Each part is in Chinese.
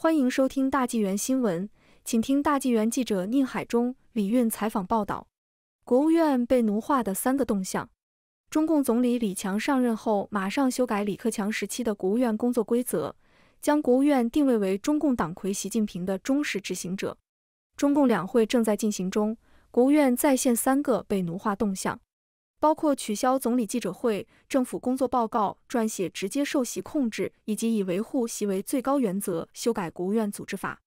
欢迎收听《大纪元新闻》，请听大纪元记者宁海中、李运采访报道：国务院被奴化的三个动向。中共总理李强上任后，马上修改李克强时期的国务院工作规则，将国务院定位为中共党魁习近平的忠实执行者。中共两会正在进行中，国务院再现三个被奴化动向。包括取消总理记者会、政府工作报告撰写直接受习控制，以及以维护习为最高原则修改国务院组织法。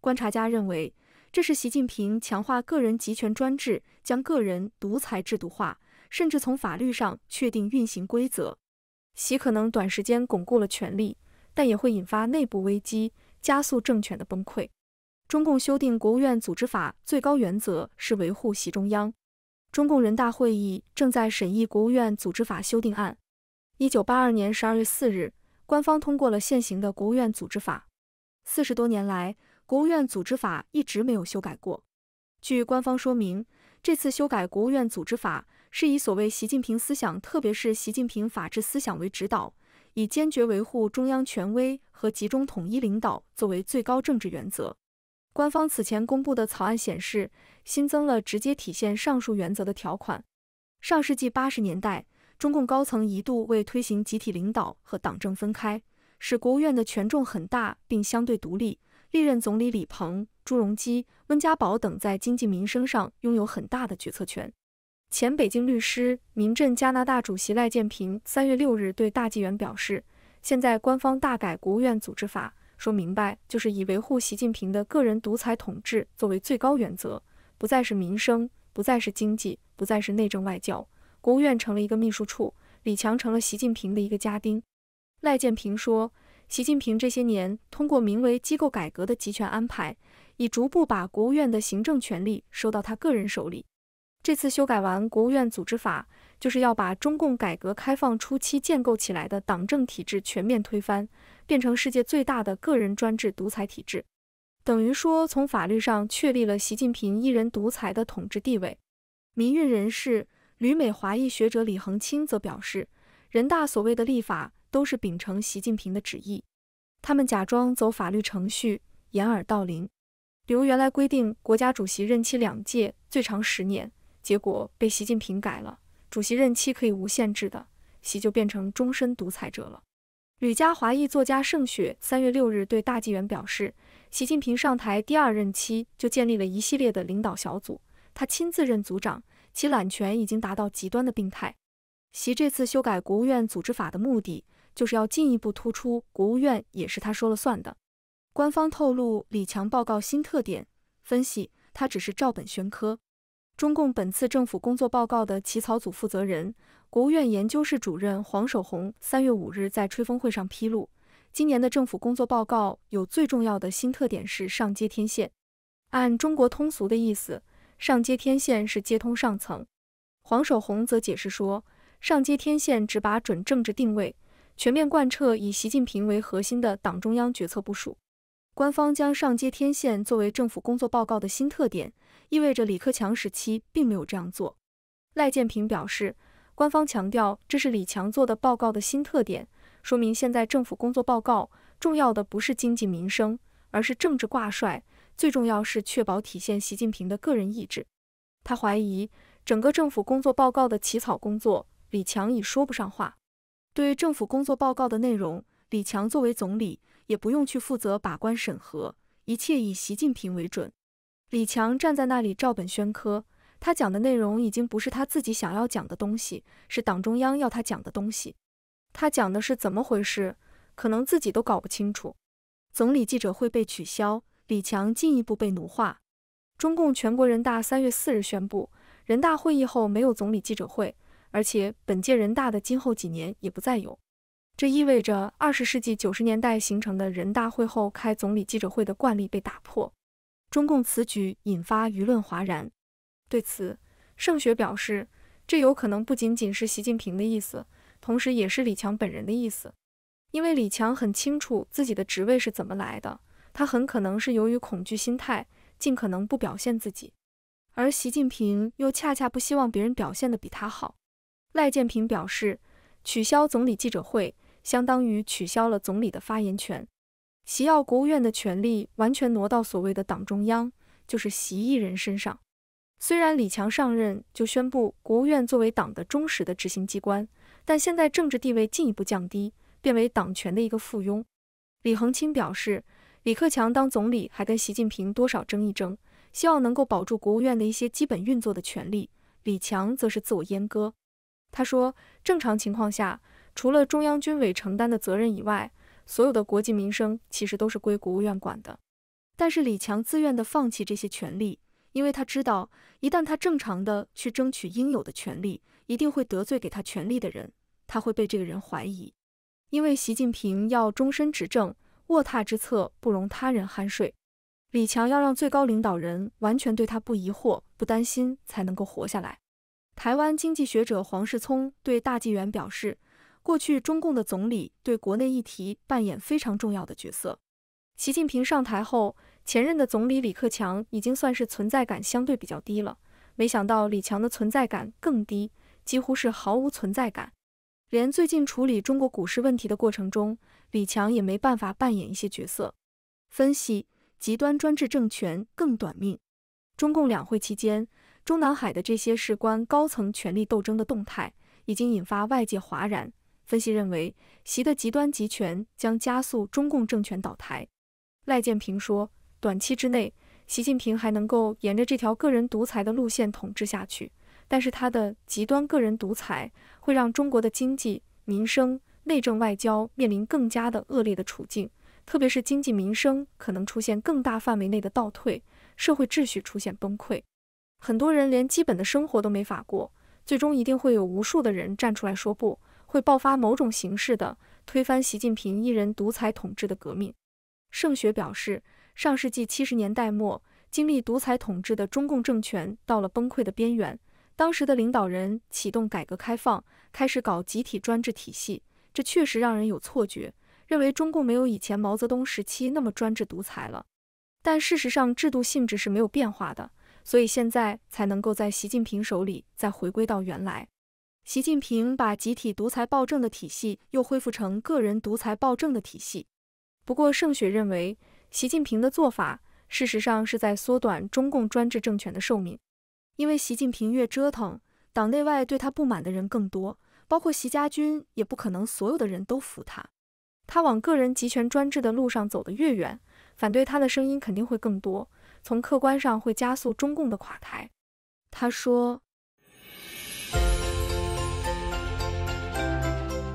观察家认为，这是习近平强化个人集权专制，将个人独裁制度化，甚至从法律上确定运行规则。习可能短时间巩固了权力，但也会引发内部危机，加速政权的崩溃。中共修订国务院组织法最高原则是维护习中央。中共人大会议正在审议国务院组织法修订案。一九八二年十二月四日，官方通过了现行的国务院组织法。四十多年来，国务院组织法一直没有修改过。据官方说明，这次修改国务院组织法是以所谓习近平思想，特别是习近平法治思想为指导，以坚决维护中央权威和集中统一领导作为最高政治原则。官方此前公布的草案显示，新增了直接体现上述原则的条款。上世纪八十年代，中共高层一度为推行集体领导和党政分开，使国务院的权重很大并相对独立。历任总理李鹏、朱镕基、温家宝等在经济民生上拥有很大的决策权。前北京律师、民政加拿大主席赖建平三月六日对《大纪元》表示，现在官方大改国务院组织法。说明白，就是以维护习近平的个人独裁统治作为最高原则，不再是民生，不再是经济，不再是内政外交，国务院成了一个秘书处，李强成了习近平的一个家丁。赖建平说，习近平这些年通过名为机构改革的集权安排，已逐步把国务院的行政权力收到他个人手里。这次修改完《国务院组织法》，就是要把中共改革开放初期建构起来的党政体制全面推翻，变成世界最大的个人专制独裁体制。等于说，从法律上确立了习近平一人独裁的统治地位。民运人士、旅美华裔学者李恒清则表示，人大所谓的立法都是秉承习近平的旨意，他们假装走法律程序，掩耳盗铃。比如原来规定，国家主席任期两届，最长十年。结果被习近平改了，主席任期可以无限制的，习就变成终身独裁者了。吕家华裔作家盛雪三月六日对《大纪元》表示，习近平上台第二任期就建立了一系列的领导小组，他亲自任组长，其揽权已经达到极端的病态。习这次修改国务院组织法的目的，就是要进一步突出国务院也是他说了算的。官方透露，李强报告新特点，分析他只是照本宣科。中共本次政府工作报告的起草组负责人、国务院研究室主任黄守宏三月五日在吹风会上披露，今年的政府工作报告有最重要的新特点是“上接天线”。按中国通俗的意思，“上接天线”是接通上层。黄守宏则解释说，“上接天线”指把准政治定位，全面贯彻以习近平为核心的党中央决策部署。官方将上接天线作为政府工作报告的新特点，意味着李克强时期并没有这样做。赖建平表示，官方强调这是李强做的报告的新特点，说明现在政府工作报告重要的不是经济民生，而是政治挂帅，最重要是确保体现习近平的个人意志。他怀疑整个政府工作报告的起草工作，李强已说不上话。对政府工作报告的内容。李强作为总理，也不用去负责把关审核，一切以习近平为准。李强站在那里照本宣科，他讲的内容已经不是他自己想要讲的东西，是党中央要他讲的东西。他讲的是怎么回事？可能自己都搞不清楚。总理记者会被取消，李强进一步被奴化。中共全国人大三月四日宣布，人大会议后没有总理记者会，而且本届人大的今后几年也不再有。这意味着二十世纪九十年代形成的人大会后开总理记者会的惯例被打破，中共此举引发舆论哗然。对此，盛雪表示，这有可能不仅仅是习近平的意思，同时也是李强本人的意思，因为李强很清楚自己的职位是怎么来的，他很可能是由于恐惧心态，尽可能不表现自己，而习近平又恰恰不希望别人表现的比他好。赖建平表示，取消总理记者会。相当于取消了总理的发言权，习要国务院的权力完全挪到所谓的党中央，就是习一人身上。虽然李强上任就宣布国务院作为党的忠实的执行机关，但现在政治地位进一步降低，变为党权的一个附庸。李恒清表示，李克强当总理还跟习近平多少争一争，希望能够保住国务院的一些基本运作的权利。李强则是自我阉割，他说，正常情况下。除了中央军委承担的责任以外，所有的国计民生其实都是归国务院管的。但是李强自愿地放弃这些权利，因为他知道，一旦他正常的去争取应有的权利，一定会得罪给他权利的人，他会被这个人怀疑。因为习近平要终身执政，卧榻之侧不容他人酣睡。李强要让最高领导人完全对他不疑惑、不担心，才能够活下来。台湾经济学者黄世聪对《大纪元》表示。过去，中共的总理对国内议题扮演非常重要的角色。习近平上台后，前任的总理李克强已经算是存在感相对比较低了。没想到李强的存在感更低，几乎是毫无存在感。连最近处理中国股市问题的过程中，李强也没办法扮演一些角色。分析：极端专制政权更短命。中共两会期间，中南海的这些事关高层权力斗争的动态，已经引发外界哗然。分析认为，习的极端集权将加速中共政权倒台。赖建平说，短期之内，习近平还能够沿着这条个人独裁的路线统治下去，但是他的极端个人独裁会让中国的经济、民生、内政、外交面临更加的恶劣的处境，特别是经济民生可能出现更大范围内的倒退，社会秩序出现崩溃，很多人连基本的生活都没法过，最终一定会有无数的人站出来说不。会爆发某种形式的推翻习近平一人独裁统治的革命。盛雪表示，上世纪七十年代末，经历独裁统治的中共政权到了崩溃的边缘，当时的领导人启动改革开放，开始搞集体专制体系，这确实让人有错觉，认为中共没有以前毛泽东时期那么专制独裁了。但事实上，制度性质是没有变化的，所以现在才能够在习近平手里再回归到原来。习近平把集体独裁暴政的体系又恢复成个人独裁暴政的体系。不过，盛雪认为，习近平的做法事实上是在缩短中共专制政权的寿命，因为习近平越折腾，党内外对他不满的人更多，包括习家军，也不可能所有的人都服他。他往个人集权专制的路上走得越远，反对他的声音肯定会更多，从客观上会加速中共的垮台。他说。